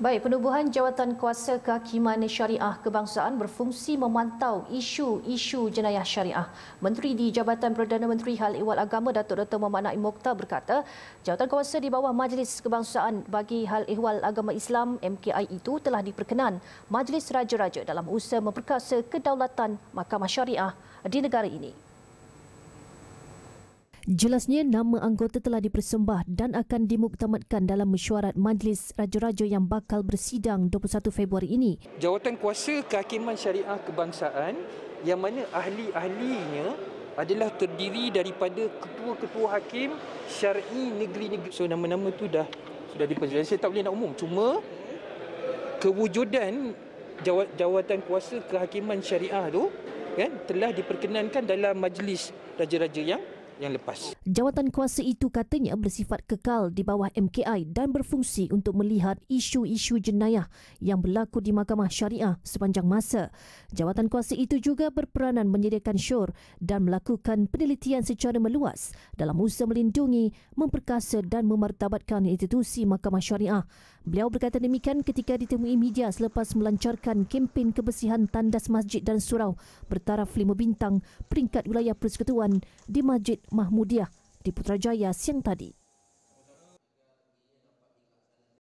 Baik, penubuhan Jawatan Kuasa Kehakiman Syariah Kebangsaan berfungsi memantau isu-isu jenayah syariah. Menteri di Jabatan Perdana Menteri Hal Ehwal Agama Datuk Dr. Muhammad Naim Mokhtar berkata, Jawatan Kuasa di bawah Majlis Kebangsaan bagi Hal Ehwal Agama Islam MKI itu telah diperkenan Majlis Raja-Raja dalam usaha memperkasa kedaulatan Mahkamah Syariah di negara ini. Jelasnya nama anggota telah dipersembah dan akan dimuktamadkan dalam mesyuarat Majlis Raja-Raja yang bakal bersidang 21 Februari ini. Jawatan kuasa kehakiman syariah kebangsaan yang mana ahli-ahlinya adalah terdiri daripada ketua-ketua hakim syar'i negeri-negeri. So nama-nama itu dah sudah dipersembahkan. Saya tak boleh nak umum. Cuma kewujudan jawatan kuasa kehakiman syariah itu kan telah diperkenankan dalam majlis raja-raja yang yang lepas. Jawatan kuasa itu katanya bersifat kekal di bawah MKI dan berfungsi untuk melihat isu-isu jenayah yang berlaku di Mahkamah Syariah sepanjang masa. Jawatan kuasa itu juga berperanan menyediakan syur dan melakukan penelitian secara meluas dalam usaha melindungi, memperkasa dan memartabatkan institusi Mahkamah Syariah. Beliau berkata demikian ketika ditemui media selepas melancarkan kempen kebersihan tandas masjid dan surau bertaraf lima bintang peringkat wilayah persekutuan di Masjid Mahmudiah di Putrajaya siang tadi.